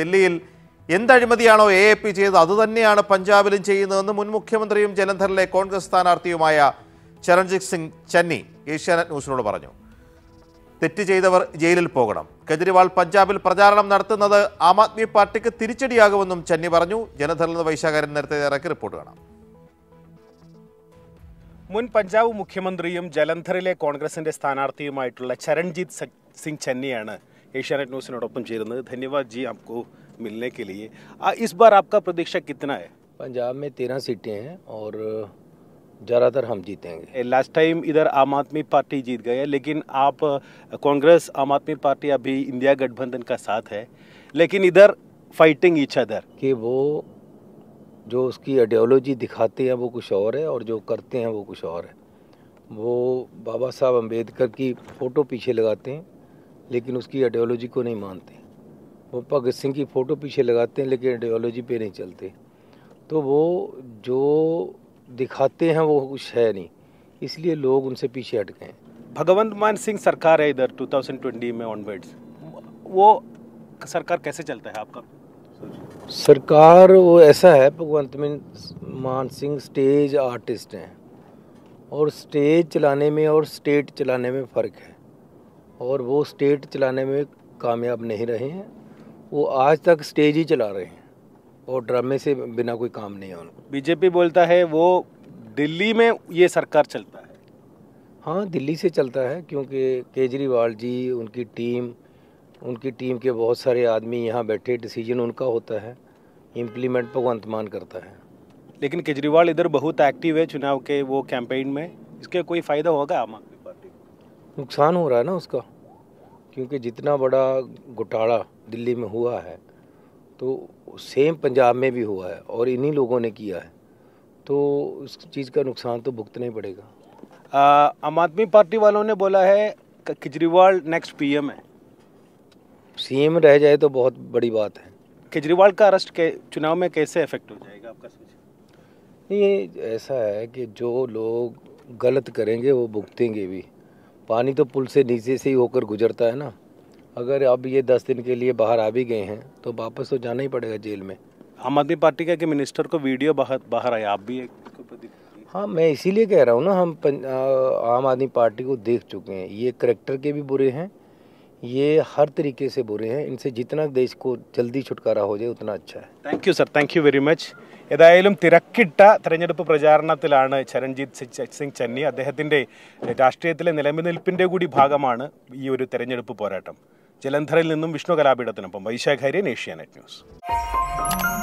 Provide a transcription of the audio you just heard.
ദില്ലിയിൽ എന്തഴിമതിയാണോ A A P ചെയ്തത് അതുതന്നെയാണ് പഞ്ചാബിലും ചെയ്യുന്നതെന്ന് മുൻ മുഖ്യമന്ത്രിയും ജലന്ധറിലെ കോൺഗ്രസ് സ്ഥാനാർത്ഥിയുമായ ചരൺജിത് സിംഗ് ചെന്നി ഏഷ്യാനെറ്റ് ന്യൂസിനോട് പറഞ്ഞു തെറ്റ് ചെയ്തവർ ജയിലിൽ പോകണം കെജ്രിവാൾ പഞ്ചാബിൽ പ്രചാരണം നടത്തുന്നത് ആം ആദ്മി പാർട്ടിക്ക് തിരിച്ചടിയാകുമെന്നും ചെന്നി പറഞ്ഞു ജലന്ധറിൽ നിന്ന് വൈശാഖരൻ നേരത്തെ ഇറക്കി റിപ്പോർട്ട് കാണാം മുൻ പഞ്ചാബ് മുഖ്യമന്ത്രിയും ജലന്ധറിലെ കോൺഗ്രസിന്റെ സ്ഥാനാർത്ഥിയുമായിട്ടുള്ള ചരൺജിത് സിംഗ് ചെന്നിയാണ് एशियानेट न्यूज़ नोटोपन चेरंद धन्यवाद जी आपको मिलने के लिए आ, इस बार आपका प्रतीक्षा कितना है पंजाब में तेरह सीटें हैं और ज़्यादातर हम जीतेंगे लास्ट टाइम इधर आम आदमी पार्टी जीत गए लेकिन आप कांग्रेस आम आदमी पार्टी अभी इंडिया गठबंधन का साथ है लेकिन इधर फाइटिंग इच अदर कि वो जो उसकी आइडियोलॉजी दिखाते हैं वो कुछ और है और जो करते हैं वो कुछ और है वो बाबा साहब अम्बेडकर की फ़ोटो पीछे लगाते हैं लेकिन उसकी आइडियोलॉजी को नहीं मानते वो भगत सिंह की फ़ोटो पीछे लगाते हैं लेकिन आइडियोलॉजी पे नहीं चलते तो वो जो दिखाते हैं वो कुछ है नहीं इसलिए लोग उनसे पीछे हट गए भगवंत मान सिंह सरकार है इधर 2020 में ऑनवर्ड्स वो सरकार कैसे चलता है आपका सरकार वो ऐसा है भगवंत मान सिंह स्टेज आर्टिस्ट हैं और स्टेज चलाने में और स्टेट चलाने में फ़र्क है और वो स्टेट चलाने में कामयाब नहीं रहे हैं वो आज तक स्टेज ही चला रहे हैं और ड्रामे से बिना कोई काम नहीं है उनको बीजेपी बोलता है वो दिल्ली में ये सरकार चलता है हाँ दिल्ली से चलता है क्योंकि केजरीवाल जी उनकी टीम उनकी टीम के बहुत सारे आदमी यहाँ बैठे डिसीजन उनका होता है इम्प्लीमेंट भगवंत मान करता है लेकिन केजरीवाल इधर बहुत एक्टिव है चुनाव के वो कैंपेन में इसके कोई फ़ायदा होगा आमा नुकसान हो रहा है ना उसका क्योंकि जितना बड़ा घोटाला दिल्ली में हुआ है तो सेम पंजाब में भी हुआ है और इन्हीं लोगों ने किया है तो उस चीज़ का नुकसान तो भुगतना ही पड़ेगा आम आदमी पार्टी वालों ने बोला है केजरीवाल नेक्स्ट पीएम है सीएम रह जाए तो बहुत बड़ी बात है केजरीवाल का अरेस्ट के चुनाव में कैसे इफेक्ट हो जाएगा आपका सोच ये ऐसा है कि जो लोग गलत करेंगे वो भुगतेंगे भी पानी तो पुल से नीचे से ही होकर गुजरता है ना अगर अब ये दस दिन के लिए बाहर आ भी गए हैं तो वापस तो जाना ही पड़ेगा जेल में आम आदमी पार्टी का कि मिनिस्टर को वीडियो बाहर बाहर आया आप भी एक हाँ मैं इसीलिए कह रहा हूँ ना हम आम आदमी पार्टी को देख चुके हैं ये करेक्टर के भी बुरे हैं ये हर तरीके से बुरे हैं इनसे जितना देश को जल्दी छुटकारा हो जाए उतना अच्छा है thank you sir thank you very much ഏതായാലും തിരക്കിട്ട തെരഞ്ഞെടുപ്പ് പ്രചാരണത്തിലാണ് ചരൺജിത് സിംഗ് ചന്നി അദ്ദേഹത്തിൻ്റെ രാഷ്ട്രീയത്തിലെ നിലനിൽപ്പിൻ്റെ കൂടി ഭാഗമാണ് ഈ ഒരു തെരഞ്ഞെടുപ്പ് പോരാട്ടം ജലന്ധറിൽ നിന്നും വിഷ്ണു കലാപീഠത്തിനൊപ്പം വൈശാഖാര്യൻ ഏഷ്യാനെറ്റ് ന്യൂസ്